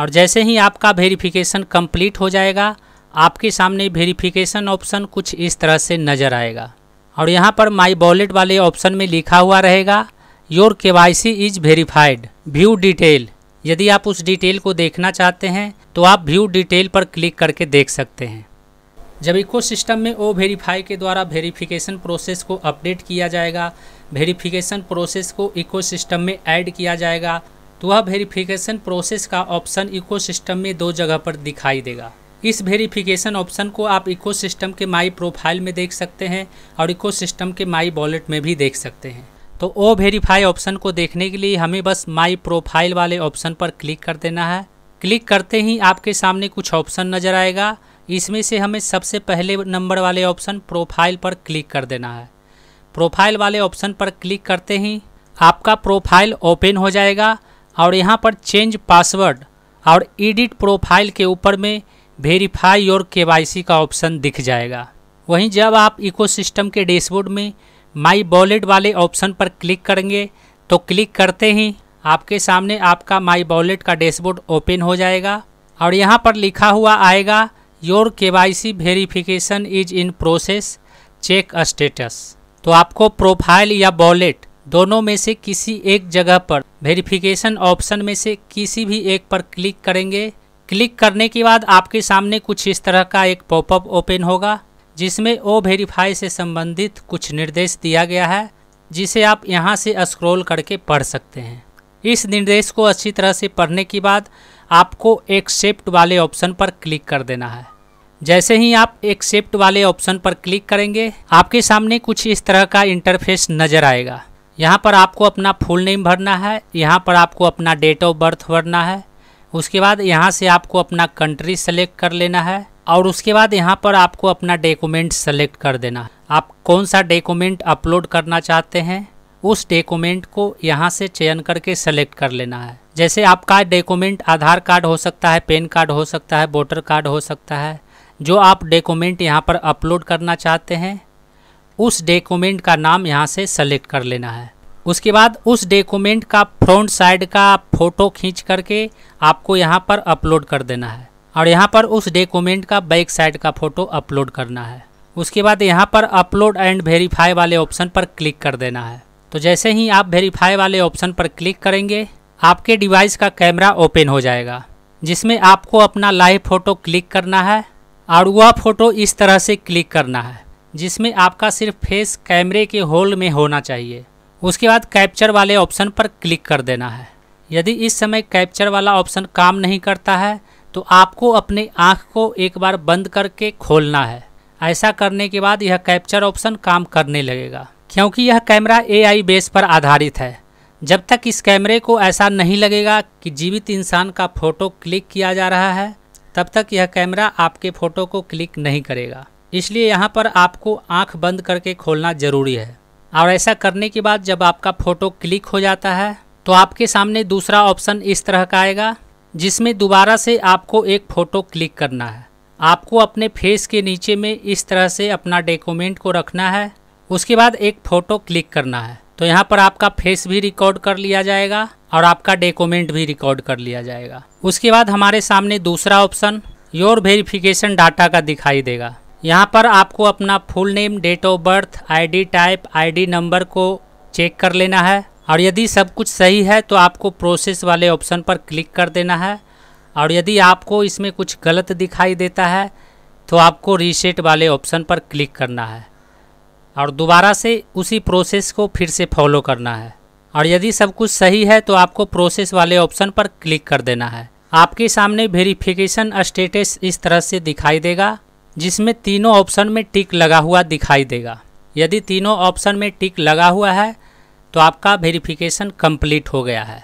और जैसे ही आपका वेरिफिकेशन कंप्लीट हो जाएगा आपके सामने वेरिफिकेशन ऑप्शन कुछ इस तरह से नज़र आएगा और यहाँ पर माई वॉलेट वाले ऑप्शन में लिखा हुआ रहेगा your K C is verified view detail यदि आप उस डिटेल को देखना चाहते हैं तो आप व्यू डिटेल पर क्लिक करके देख सकते हैं जब इको सिस्टम में ओ वेरीफाई के द्वारा वेरिफिकेशन प्रोसेस को अपडेट किया जाएगा वेरिफिकेशन प्रोसेस को इको सिस्टम में ऐड किया जाएगा तो वह वेरिफिकेशन प्रोसेस का ऑप्शन इकोसिस्टम में दो जगह पर दिखाई देगा इस वेरिफिकेशन ऑप्शन को आप इकोसिस्टम के माई प्रोफाइल में देख सकते हैं और इकोसिस्टम के माई वॉलेट में भी देख सकते हैं तो ओ वेरीफाई ऑप्शन को देखने के लिए हमें बस माई प्रोफाइल वाले ऑप्शन पर क्लिक कर देना है क्लिक करते ही आपके सामने कुछ ऑप्शन नज़र आएगा इसमें से हमें सबसे पहले नंबर वाले ऑप्शन प्रोफाइल पर क्लिक कर देना है प्रोफाइल वाले ऑप्शन पर क्लिक करते ही आपका प्रोफाइल ओपन हो जाएगा और यहाँ पर चेंज पासवर्ड और एडिट प्रोफाइल के ऊपर में वेरीफाई योर केवाईसी का ऑप्शन दिख जाएगा वहीं जब आप इकोसिस्टम के डैशबोर्ड में माई वॉलेट वाले ऑप्शन पर क्लिक करेंगे तो क्लिक करते ही आपके सामने आपका माई वॉलेट का डैशबोर्ड ओपन हो जाएगा और यहाँ पर लिखा हुआ आएगा your K Y C verification is in process check status तो आपको प्रोफाइल या वॉलेट दोनों में से किसी एक जगह पर वेरिफिकेशन ऑप्शन में से किसी भी एक पर क्लिक करेंगे क्लिक करने के बाद आपके सामने कुछ इस तरह का एक पॉपअप ओपन होगा जिसमें ओ वेरीफाई से संबंधित कुछ निर्देश दिया गया है जिसे आप यहाँ से स्क्रॉल करके पढ़ सकते हैं इस निर्देश को अच्छी तरह से पढ़ने के बाद आपको एक्सेप्ट वाले ऑप्शन पर क्लिक कर देना है जैसे ही आप एक्सेप्ट वाले ऑप्शन पर क्लिक करेंगे आपके सामने कुछ इस तरह का इंटरफेस नज़र आएगा यहाँ पर आपको अपना फुल नेम भरना है यहाँ पर आपको अपना डेट ऑफ बर्थ भरना है उसके बाद यहाँ से आपको अपना कंट्री सेलेक्ट कर लेना है और उसके बाद यहाँ पर आपको अपना डॉक्यूमेंट सेलेक्ट कर देना है आप कौन सा डॉक्यूमेंट अपलोड करना चाहते हैं उस डॉक्यूमेंट को यहाँ से चयन करके सेलेक्ट कर लेना है जैसे आपका डॉक्यूमेंट आधार कार्ड हो सकता है पेन कार्ड हो सकता है वोटर कार्ड हो सकता है जो आप डॉक्यूमेंट यहाँ पर अपलोड करना चाहते हैं उस डॉक्यूमेंट का नाम यहाँ से सेलेक्ट कर लेना है उसके बाद उस डॉक्यूमेंट का फ्रंट साइड का फ़ोटो खींच करके आपको यहाँ पर अपलोड कर देना है और यहाँ पर उस डॉक्यूमेंट का बैक साइड का फ़ोटो अपलोड करना है उसके बाद यहाँ पर अपलोड एंड वेरीफाई वाले ऑप्शन पर क्लिक कर देना है तो जैसे ही आप वेरीफाई वाले ऑप्शन पर क्लिक करेंगे आपके डिवाइस का कैमरा ओपन हो जाएगा जिसमें आपको अपना लाइव फ़ोटो क्लिक करना है और वह फ़ोटो इस तरह से क्लिक करना है जिसमें आपका सिर्फ फेस कैमरे के होल्ड में होना चाहिए उसके बाद कैप्चर वाले ऑप्शन पर क्लिक कर देना है यदि इस समय कैप्चर वाला ऑप्शन काम नहीं करता है तो आपको अपने आँख को एक बार बंद करके खोलना है ऐसा करने के बाद यह कैप्चर ऑप्शन काम करने लगेगा क्योंकि यह कैमरा एआई बेस पर आधारित है जब तक इस कैमरे को ऐसा नहीं लगेगा कि जीवित इंसान का फ़ोटो क्लिक किया जा रहा है तब तक यह कैमरा आपके फ़ोटो को क्लिक नहीं करेगा इसलिए यहाँ पर आपको आँख बंद करके खोलना ज़रूरी है और ऐसा करने के बाद जब आपका फ़ोटो क्लिक हो जाता है तो आपके सामने दूसरा ऑप्शन इस तरह का आएगा जिसमें दोबारा से आपको एक फ़ोटो क्लिक करना है आपको अपने फेस के नीचे में इस तरह से अपना डॉक्यूमेंट को रखना है उसके बाद एक फ़ोटो क्लिक करना है तो यहाँ पर आपका फेस भी रिकॉर्ड कर लिया जाएगा और आपका डॉक्यूमेंट भी रिकॉर्ड कर लिया जाएगा उसके बाद हमारे सामने दूसरा ऑप्शन योर वेरिफिकेशन डाटा का दिखाई देगा यहाँ पर आपको अपना full name date of birth ID type ID number को चेक कर लेना है और यदि सब कुछ सही है तो आपको प्रोसेस वाले ऑप्शन पर क्लिक कर देना है और यदि आपको इसमें कुछ गलत दिखाई देता है तो आपको रीसेट वाले ऑप्शन पर क्लिक करना है और दोबारा से उसी प्रोसेस को फिर से फॉलो करना है और यदि सब कुछ सही है तो आपको प्रोसेस वाले ऑप्शन पर क्लिक कर देना है आपके सामने वेरिफिकेशन स्टेटस इस तरह से दिखाई देगा जिसमें तीनों ऑप्शन में टिक लगा हुआ दिखाई देगा यदि तीनों ऑप्शन में टिक लगा हुआ है तो आपका वेरिफिकेशन कंप्लीट हो गया है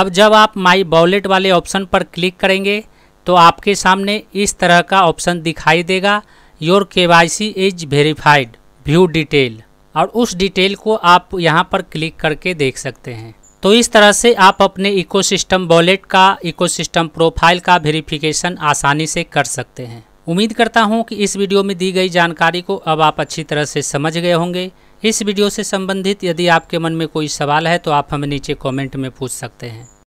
अब जब आप माई वॉलेट वाले ऑप्शन पर क्लिक करेंगे तो आपके सामने इस तरह का ऑप्शन दिखाई देगा your K Y C is verified view detail और उस डिटेल को आप यहाँ पर क्लिक करके देख सकते हैं तो इस तरह से आप अपने इकोसिस्टम वॉलेट का इकोसिस्टम प्रोफाइल का वेरिफिकेशन आसानी से कर सकते हैं उम्मीद करता हूं कि इस वीडियो में दी गई जानकारी को अब आप अच्छी तरह से समझ गए होंगे इस वीडियो से संबंधित यदि आपके मन में कोई सवाल है तो आप हमें नीचे कमेंट में पूछ सकते हैं